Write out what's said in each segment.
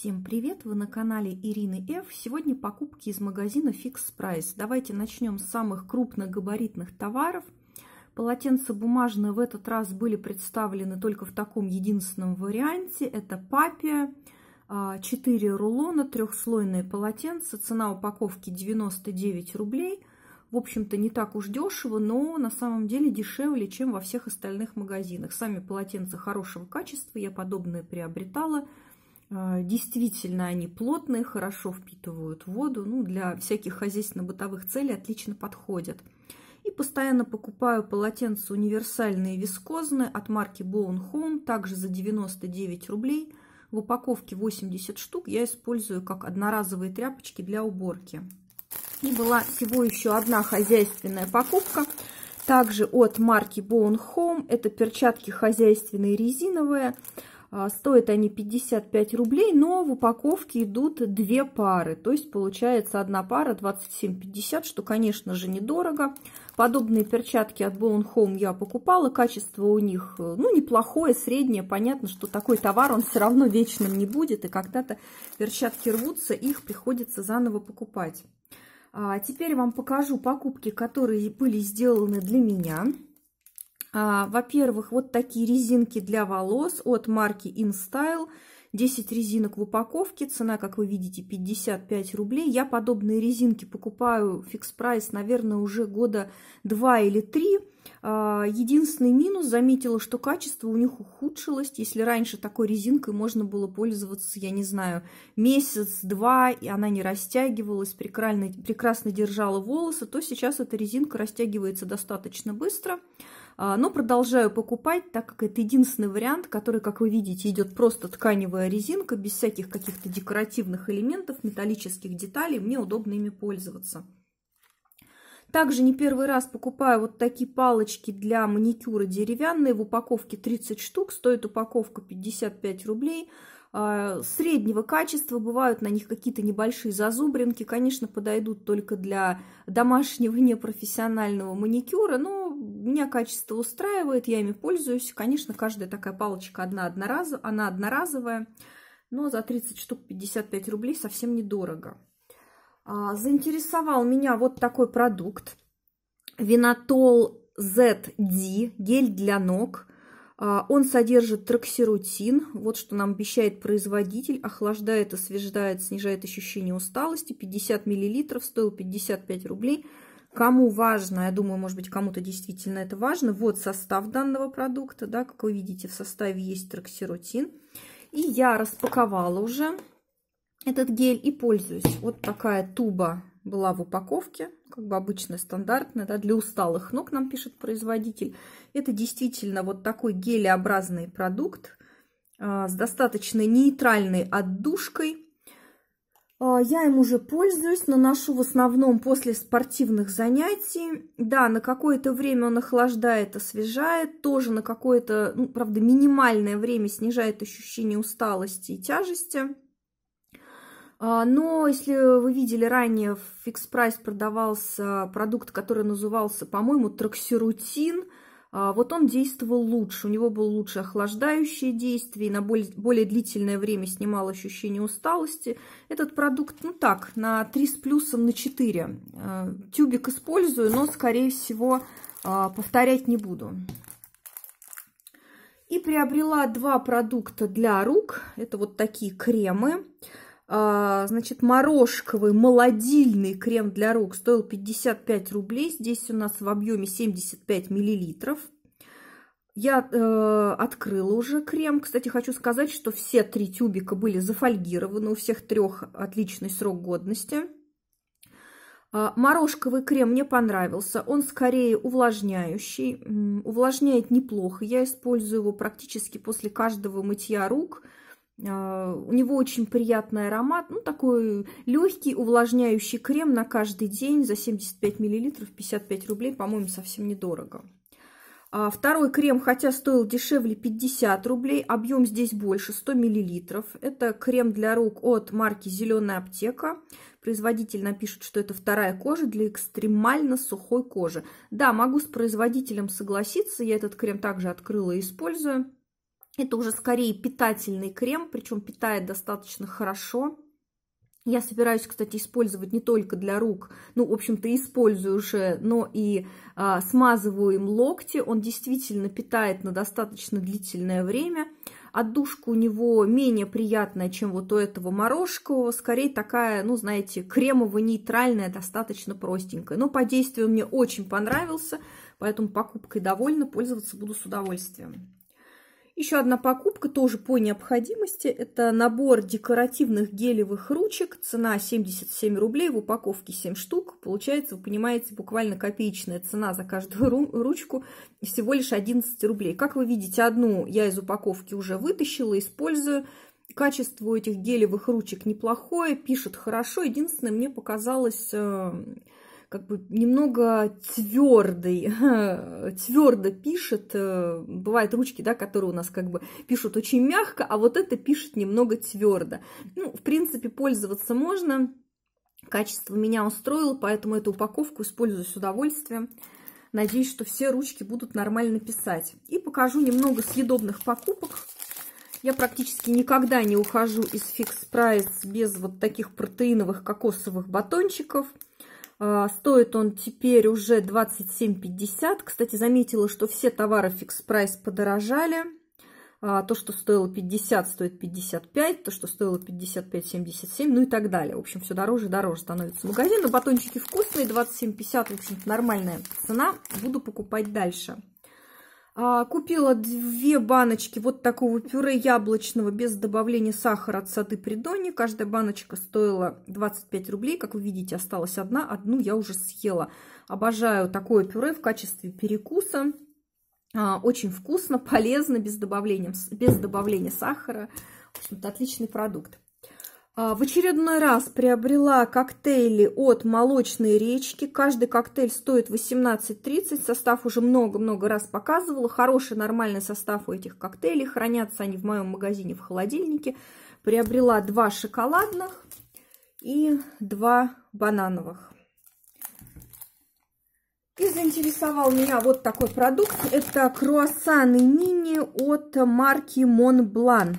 Всем привет! Вы на канале Ирины Ф. Сегодня покупки из магазина Fix Price. Давайте начнем с самых крупных габаритных товаров. Полотенца бумажные в этот раз были представлены только в таком единственном варианте. Это папия, 4 а, рулона, трехслойные полотенца. Цена упаковки 99 рублей. В общем-то, не так уж дешево, но на самом деле дешевле, чем во всех остальных магазинах. Сами полотенца хорошего качества, я подобные приобретала – а, действительно, они плотные, хорошо впитывают воду. Ну, для всяких хозяйственно-бытовых целей отлично подходят. И постоянно покупаю полотенца универсальные вискозные от марки Bowen Home, также за 99 рублей. В упаковке 80 штук я использую как одноразовые тряпочки для уборки. И была всего еще одна хозяйственная покупка. Также от марки Bowen Home. Это перчатки хозяйственные резиновые. А, стоят они 55 рублей, но в упаковке идут две пары. То есть получается одна пара 27,50, что, конечно же, недорого. Подобные перчатки от Bowen Home я покупала. Качество у них, э, ну, неплохое, среднее. Понятно, что такой товар, он все равно вечным не будет. И когда-то перчатки рвутся, их приходится заново покупать. А теперь вам покажу покупки, которые были сделаны для меня. А, во-первых, вот такие резинки для волос от марки InStyle. 10 резинок в упаковке, цена, как вы видите, 55 рублей. Я подобные резинки покупаю фикс прайс, наверное, уже года 2 или 3. А, единственный минус, заметила, что качество у них ухудшилось. Если раньше такой резинкой можно было пользоваться, я не знаю, месяц-два, и она не растягивалась, прекрасно, прекрасно держала волосы, то сейчас эта резинка растягивается достаточно быстро. А, но продолжаю покупать, так как это единственный вариант, который, как вы видите, идет просто тканевая резинка, без всяких каких-то декоративных элементов, металлических деталей. Мне удобно ими пользоваться. Также не первый раз покупаю вот такие палочки для маникюра деревянные. В упаковке 30 штук, стоит упаковка 55 рублей а, среднего качества, бывают на них какие-то небольшие зазубринки, конечно, подойдут только для домашнего непрофессионального маникюра, но меня качество устраивает, я ими пользуюсь. Конечно, каждая такая палочка одна, одноразу, она одноразовая, но за 30 штук 55 рублей совсем недорого. А, заинтересовал меня вот такой продукт. Винотол ZD, гель для ног. А, он содержит троксирутин, вот что нам обещает производитель, охлаждает, освеждает, снижает ощущение усталости. 50 мл, стоил 55 рублей. Кому важно, я думаю, может быть, кому-то действительно это важно, вот состав данного продукта, да, как вы видите, в составе есть троксиротин. И я распаковала уже этот гель и пользуюсь. Вот такая туба была в упаковке, как бы обычная, стандартная, да, для усталых ног, нам пишет производитель. Это действительно вот такой гелеобразный продукт а, с достаточно нейтральной отдушкой, а, я им уже пользуюсь, наношу в основном после спортивных занятий. Да, на какое-то время он охлаждает, освежает, тоже на какое-то, ну, правда, минимальное время снижает ощущение усталости и тяжести. А, но если вы видели ранее, в фикс прайс продавался продукт, который назывался, по-моему, троксирутин – а, вот он действовал лучше, у него было лучше охлаждающее действие, на более, более длительное время снимал ощущение усталости. Этот продукт, ну так, на 3 с плюсом на 4. А, тюбик использую, но, скорее всего, а, повторять не буду. И приобрела два продукта для рук. Это вот такие кремы. А, значит, морожковый молодильный крем для рук стоил 55 рублей. Здесь у нас в объеме 75 миллилитров. Я э, открыла уже крем. Кстати, хочу сказать, что все три тюбика были зафольгированы. У всех трех отличный срок годности. А, морожковый крем мне понравился. Он скорее увлажняющий. Увлажняет неплохо. Я использую его практически после каждого мытья рук – а, у него очень приятный аромат, ну такой легкий увлажняющий крем на каждый день за 75 мл, 55 рублей, по-моему, совсем недорого. А, второй крем, хотя стоил дешевле 50 рублей, объем здесь больше, 100 мл. Это крем для рук от марки «Зеленая аптека». Производитель напишет, что это вторая кожа для экстремально сухой кожи. Да, могу с производителем согласиться, я этот крем также открыла и использую. Это уже скорее питательный крем, причем питает достаточно хорошо. Я собираюсь, кстати, использовать не только для рук, ну, в общем-то, использую уже, но и а, смазываю им локти. Он действительно питает на достаточно длительное время. Отдушка у него менее приятная, чем вот у этого морожкового. Скорее такая, ну, знаете, кремово-нейтральная, достаточно простенькая. Но по действию он мне очень понравился, поэтому покупкой довольна, пользоваться буду с удовольствием. Еще одна покупка тоже по необходимости. Это набор декоративных гелевых ручек. Цена 77 рублей, в упаковке 7 штук. Получается, вы понимаете, буквально копеечная цена за каждую ручку всего лишь 11 рублей. Как вы видите, одну я из упаковки уже вытащила, использую. Качество этих гелевых ручек неплохое, пишет хорошо. Единственное, мне показалось э, как бы немного твердый, твердо пишет. Э, бывают ручки, да, которые у нас как бы пишут очень мягко, а вот это пишет немного твердо. Ну, в принципе, пользоваться можно. Качество меня устроило, поэтому эту упаковку использую с удовольствием. Надеюсь, что все ручки будут нормально писать. И покажу немного съедобных покупок. Я практически никогда не ухожу из фикс прайс без вот таких протеиновых кокосовых батончиков – а, стоит он теперь уже 27,50. Кстати, заметила, что все товары фикс-прайс подорожали. А, то, что стоило 50, стоит 55. То, что стоило 55.77 Ну и так далее. В общем, все дороже и дороже становится магазин. Но батончики вкусные. 27,50, в общем-то, нормальная цена. Буду покупать дальше. А, купила две баночки вот такого пюре яблочного без добавления сахара от сады Придони. Каждая баночка стоила 25 рублей. Как вы видите, осталась одна. Одну я уже съела. Обожаю такое пюре в качестве перекуса. А, очень вкусно, полезно, без, добавления без добавления сахара. В общем-то, отличный продукт. А, в очередной раз приобрела коктейли от молочной речки. Каждый коктейль стоит 18.30. Состав уже много-много раз показывала. Хороший, нормальный состав у этих коктейлей. Хранятся они в моем магазине в холодильнике. Приобрела два шоколадных и два банановых. И заинтересовал меня вот такой продукт. Это круассаны мини от марки Монблан.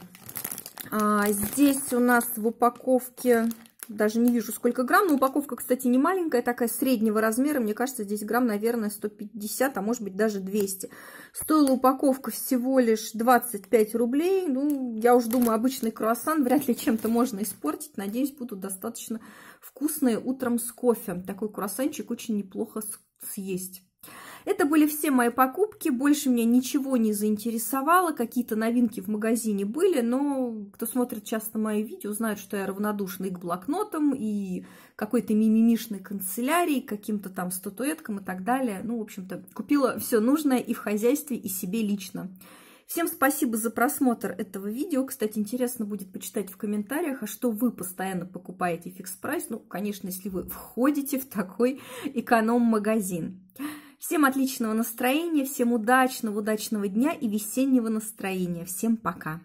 А, здесь у нас в упаковке, даже не вижу сколько грамм, но упаковка, кстати, не маленькая, такая среднего размера, мне кажется, здесь грамм, наверное, 150, а может быть даже 200. Стоила упаковка всего лишь 25 рублей, ну, я уж думаю, обычный круассан вряд ли чем-то можно испортить, надеюсь, будут достаточно вкусные утром с кофе. Такой круассанчик очень неплохо съесть. Это были все мои покупки, больше меня ничего не заинтересовало, какие-то новинки в магазине были, но кто смотрит часто мои видео, знает, что я равнодушна и к блокнотам, и какой-то мимимишной канцелярии, каким-то там статуэткам и так далее. Ну, в общем-то, купила все нужное и в хозяйстве, и себе лично. Всем спасибо за просмотр этого видео. Кстати, интересно будет почитать в комментариях, а что вы постоянно покупаете фикс прайс. Ну, конечно, если вы входите в такой эконом-магазин. Всем отличного настроения, всем удачного, удачного дня и весеннего настроения. Всем пока!